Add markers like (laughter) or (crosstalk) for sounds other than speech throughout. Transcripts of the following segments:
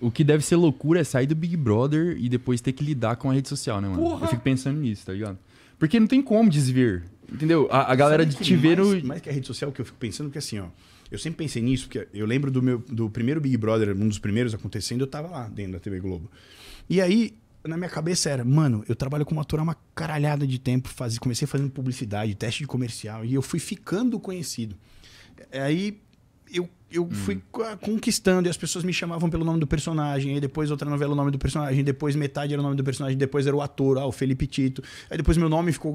O que deve ser loucura é sair do Big Brother e depois ter que lidar com a rede social, né, mano? Porra. Eu fico pensando nisso, tá ligado? Porque não tem como desvir. Entendeu? A, a galera de te ver mais, no. Mais que a rede social, que eu fico pensando que assim, ó. Eu sempre pensei nisso, porque eu lembro do meu do primeiro Big Brother, um dos primeiros acontecendo, eu tava lá dentro da TV Globo. E aí, na minha cabeça era, mano, eu trabalho como ator há uma caralhada de tempo, faz, comecei fazendo publicidade, teste de comercial, e eu fui ficando conhecido. É, aí eu, eu hum. fui ah, conquistando e as pessoas me chamavam pelo nome do personagem, aí depois outra novela o nome do personagem, depois metade era o nome do personagem, depois era o ator, ah, o Felipe Tito. Aí depois meu nome ficou.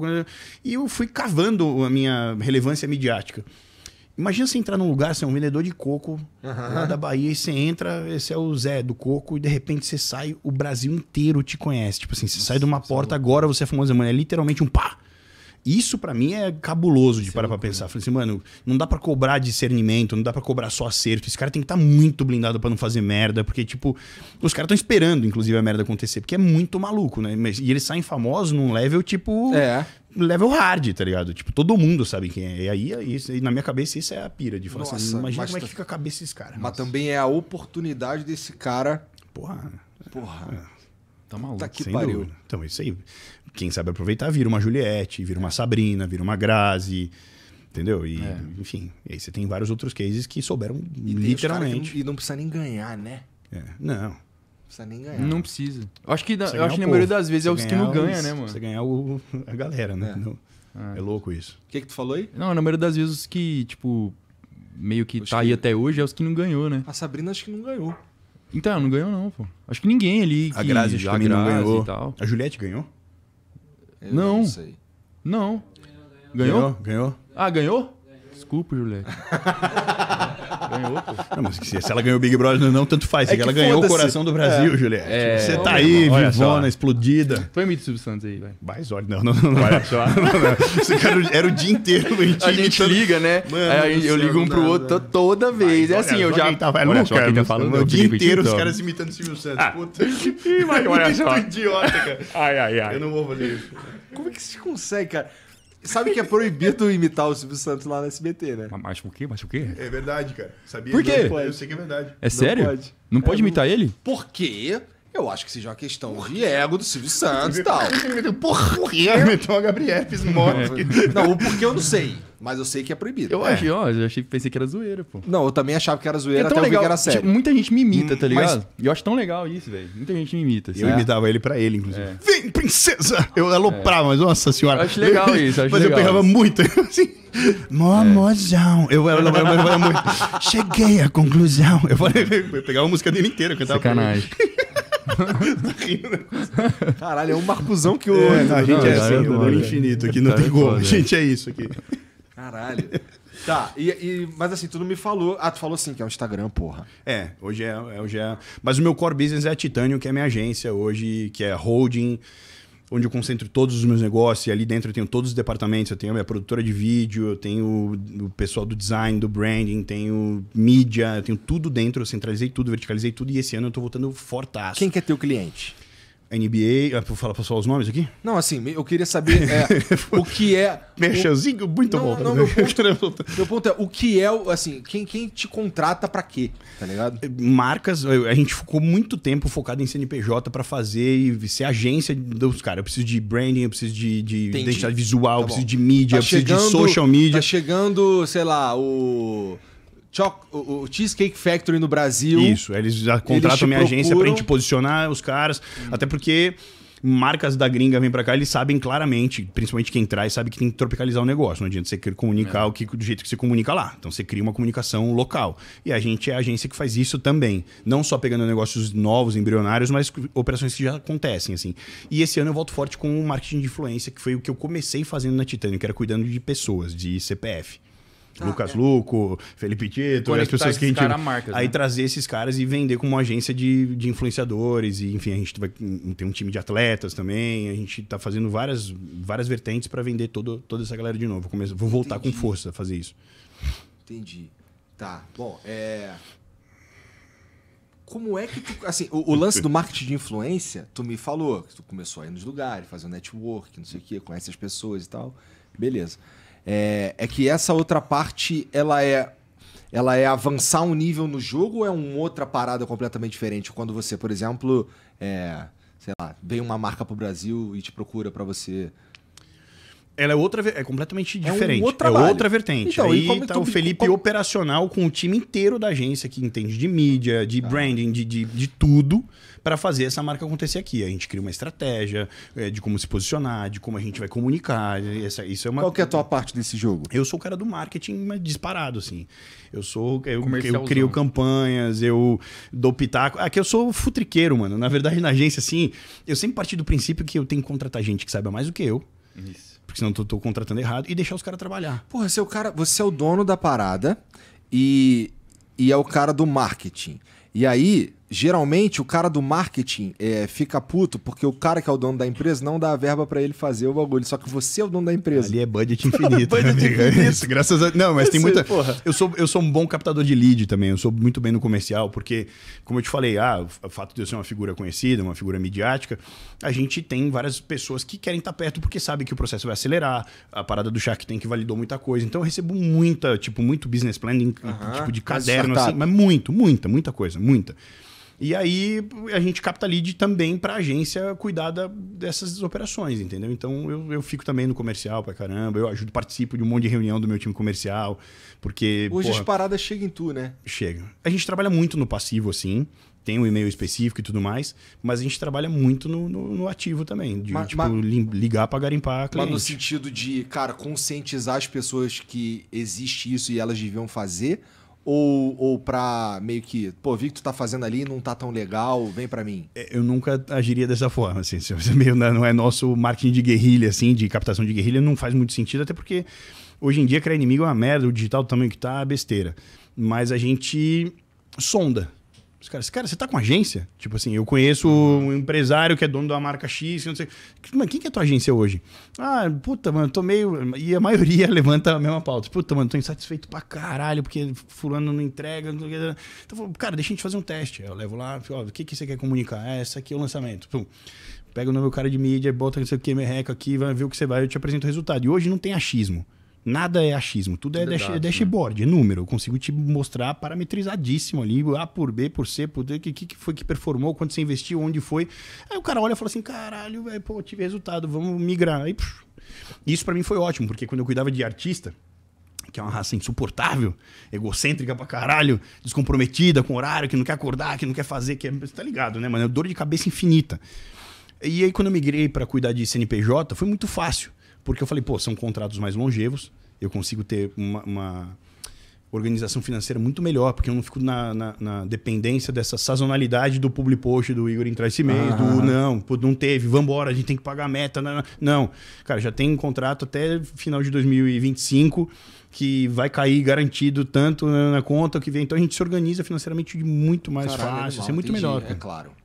E eu fui cavando a minha relevância midiática. Imagina você entrar num lugar, você é um vendedor de coco uhum. da Bahia, e você entra, esse é o Zé do coco, e de repente você sai, o Brasil inteiro te conhece. Tipo assim, você Nossa, sai de uma é porta, agora você é famoso, mano. É literalmente um pá. Isso para mim é cabuloso de é parar para pra pensar. Falei assim, mano, não dá para cobrar discernimento, não dá para cobrar só acerto. Esse cara tem que estar tá muito blindado para não fazer merda, porque, tipo, os caras estão esperando, inclusive, a merda acontecer, porque é muito maluco, né? E eles saem famosos num level, tipo. É level hard, tá ligado? Tipo, todo mundo sabe quem é. E aí, é isso, e na minha cabeça, isso é a pira de falar assim, Nossa, assim, imagina mas como é tá que fica a cabeça desse cara. Mas Nossa. também é a oportunidade desse cara. Porra. Porra. É. Tá maluco. Tá que pariu. Dúvida. Então, isso aí. Quem sabe aproveitar, vira uma Juliette, vira uma é. Sabrina, vira uma Grazi. Entendeu? E, é. enfim, aí você tem vários outros cases que souberam e literalmente. Que, e não precisa nem ganhar, né? É. Não. Não precisa nem ganhar. Não precisa. Eu acho que, eu acho que na maioria das vezes é os que não ganha, os, né, mano? Você ganhar o, a galera, né? É, não, é. é louco isso. O que, que tu falou aí? Não, na maioria das vezes os que, tipo, meio que acho tá que... aí até hoje é os que não ganhou, né? A Sabrina acho que não ganhou. Então, não ganhou não, pô. Acho que ninguém ali que... A Grazi acho que não ganhou. E tal. A Juliette ganhou? Eu não. Não, sei. não. Ganhou? Ganhou. ganhou? Ah, ganhou? ganhou. Desculpa, Juliette. (laughs) Ganhou, pô. Não, mas se, ela ganhou o Big Brother, não, tanto faz. É que ela ganhou o coração do Brasil, é. Juliette. É, você tá aí, olha vivona, explodida. Põe Emílio Silvio Santos aí, vai. Mas olha, não, não, não. Olha só. (laughs) era o dia inteiro em A gente todo... liga, né? Mano, aí, eu ligo um pro outro toda vez. Vai, é assim, olha, eu já. Tá, olha louca, tá quem tá falando. O dia inteiro os caras imitando o Silvio Santos. Ah. Puta que (laughs) olha (laughs) só. idiota, cara. Ai, ai, ai. Eu não vou fazer isso. Como é que você consegue, cara? Sabe que é proibido imitar o Silvio Santos lá no SBT, né? Mas o quê? Mas o quê? É verdade, cara. Sabia? Por quê? Não, eu sei que é verdade. É sério? pode, não pode é, imitar ele? Por quê? Eu acho que seja uma questão o ego do Silvio Santos e tal. Por Riego Meteu a Gabriel (laughs) morto. Não, o porquê eu não sei. Mas eu sei que é proibido. Eu é. achei, ó, eu achei, pensei que era zoeira, pô. Não, eu também achava que era zoeira, É até tão eu ver legal. que era sério. Tipo, muita gente me imita, tá hum, ligado? E eu acho tão legal isso, velho. Muita gente me imita. Eu imitava ele pra ele, inclusive. É. Vem, princesa! Eu aloprava, mas nossa senhora. Eu acho legal (laughs) isso, eu acho mas legal eu pegava isso. muito, (laughs) assim. Mó mozão. Eu era, eu eu era muito. Cheguei à conclusão. Eu, falei, eu pegava a música dele inteira, eu cantava. pra ele. Sacanagem. Caralho, é um marcuzão que o. É, não, a gente não, é, é assim, o é infinito aqui, tá não tem como. A é. gente é isso aqui. Caralho. Tá, e, e, mas assim, tu não me falou. Ah, tu falou assim que é o Instagram, porra. É, hoje é, hoje é. Mas o meu core business é a Titanium, que é minha agência hoje, que é holding onde eu concentro todos os meus negócios, e ali dentro eu tenho todos os departamentos, eu tenho a minha produtora de vídeo, eu tenho o pessoal do design, do branding, tenho mídia, eu tenho tudo dentro, eu centralizei tudo, verticalizei tudo, e esse ano eu tô voltando fortaço. Quem quer ter é teu cliente? NBA. Ah, vou falar para só os nomes aqui? Não, assim, eu queria saber é, (laughs) o que é. mexezinho muito não, bom. Não, meu, ponto, (laughs) meu ponto é o que é, assim, quem, quem te contrata para quê? Tá ligado? É, marcas, a gente ficou muito tempo focado em CNPJ para fazer e ser agência dos caras. Eu preciso de branding, eu preciso de, de identidade visual, tá eu preciso de mídia, tá eu preciso chegando, de social media. Tá chegando, sei lá, o o, o, Cheesecake Factory no Brasil. Isso, eles já contratam eles minha procuram. agência pra gente posicionar os caras. Hum. Até porque marcas da gringa vêm para cá, eles sabem claramente, principalmente quem traz, sabe que tem que tropicalizar o negócio. Não adianta você querer comunicar é. o que, do jeito que você comunica lá. Então você cria uma comunicação local. E a gente é a agência que faz isso também. Não só pegando negócios novos, embrionários, mas operações que já acontecem, assim. E esse ano eu volto forte com o marketing de influência, que foi o que eu comecei fazendo na Titânia, que era cuidando de pessoas, de CPF. Ah, Lucas é. Luco, Felipe Tito, as pessoas que a gente. Marcas, aí né? trazer esses caras e vender como uma agência de, de influenciadores. E, enfim, a gente vai, tem um time de atletas também. A gente tá fazendo várias, várias vertentes para vender todo, toda essa galera de novo. Vou, vou voltar Entendi. com força a fazer isso. Entendi. Tá. Bom, é. Como é que tu. Assim, o, o, lance do marketing de influência, tu me falou que tu começou a ir nos lugares, fazer um network, não sei o quê, conhece as pessoas e tal. Beleza é, é que essa outra parte, ela é ela é avançar um nível no jogo ou é uma outra parada completamente diferente? Quando você, por exemplo, é, sei lá, vem uma marca pro Brasil e te procura para você ela é outra, é completamente diferente. É, um outro é outra vertente. Então, Aí como, tá tu, o Felipe como... operacional com o time inteiro da agência que entende de mídia, de tá. branding, de, de, de tudo, para fazer essa marca acontecer aqui. A gente cria uma estratégia é, de como se posicionar, de como a gente vai comunicar. Essa, isso é uma... Qual que é a tua parte desse jogo? Eu sou o cara do marketing disparado, assim. Eu sou. Eu, eu crio campanhas, eu dou pitaco. Aqui eu sou futriqueiro, mano. Na verdade, na agência, assim, eu sempre parti do princípio que eu tenho que contratar gente que saiba mais do que eu. Isso porque senão eu tô, tô contratando errado e deixar os caras trabalhar. Porra, você é o cara. Você é o dono da parada e, e é o cara do marketing. E aí, geralmente o cara do marketing é, fica puto porque o cara que é o dono da empresa não dá a verba para ele fazer o bagulho, só que você é o dono da empresa. Ali é budget (laughs) infinito. Né, budget infinito. graças a Não, mas eu tem sei, muita Eu sou eu sou um bom captador de lead também, eu sou muito bem no comercial, porque como eu te falei, ah, o fato de eu ser uma figura conhecida, uma figura midiática, a gente tem várias pessoas que querem estar tá perto porque sabe que o processo vai acelerar, a parada do Shark tem que validou muita coisa. Então eu recebo muita, tipo, muito business planning, uh -huh. tipo de caderno assim, mas muito, muita, muita coisa, muita. E aí a gente capta lead também para a agência cuidar da, dessas operações, entendeu? Então eu, eu fico também no comercial para caramba, eu ajudo, participo de um monte de reunião do meu time comercial, porque. Hoje porra, as paradas chegam em tu, né? Chega. A gente trabalha muito no passivo, assim. Tem um e-mail específico e tudo mais, mas a gente trabalha muito no, no, no ativo também, de mas, tipo, mas, ligar para garimpar cliente. Mas no sentido de, cara, conscientizar as pessoas que existe isso e elas deviam fazer, ou, ou pra meio que, pô, vi que tu tá fazendo ali não tá tão legal, vem para mim? É, eu nunca agiria dessa forma, assim. (laughs) Meio né, não é nosso marketing de guerrilha, assim, de captação de guerrilha, não faz muito sentido, até porque hoje em dia criar inimigo é uma merda, o digital também que tá, é besteira. Mas a gente sonda os caras, cara, você tá com agência? Tipo assim, eu conheço um empresário que é dono da marca X, não sei. quem que é tua agência hoje? Ah, puta, mano, tô meio. E a maioria (laughs) levanta a mesma pauta. Puta, mano, tô insatisfeito pra caralho, porque fulano não entrega. Não... Então, cara, deixa a gente fazer um teste. Eu levo lá, ó, o que, que você quer comunicar? É, esse aqui é o lançamento. Pum pega o meu cara de mídia, bota não sei o que, merreca aqui, vai ver o que você vai, eu te apresento o resultado. E hoje não tem achismo. Nada é achismo, tudo é Verdade, é dash, dashboard, né? é número. Eu consigo te mostrar parametrizadíssimo ali, A por B, por C, por D, o que, que foi que performou, quanto você investiu, onde foi. Aí o cara olha e fala assim: caralho, véio, pô, tive resultado, vamos migrar. puf. Isso para mim foi ótimo, porque quando eu cuidava de artista, que é uma raça insuportável, egocêntrica pra caralho, descomprometida com horário, que não quer acordar, que não quer fazer, que é, tá ligado, né, mano? É dor de cabeça infinita. E aí quando eu migrei para cuidar de CNPJ, foi muito fácil. Porque eu falei, pô, são contratos mais longevos, eu consigo ter uma, uma organização financeira muito melhor, porque eu não fico na, na, na dependência dessa sazonalidade do public post do Igor entrar esse mês, ah. do não, não teve, vambora, a gente tem que pagar a meta. Não, não, cara, já tem um contrato até final de 2025 que vai cair garantido tanto na, conta que vem. Então a gente se organiza financeiramente muito mais Caralho, fácil, é, é muito entendi, melhor. É claro.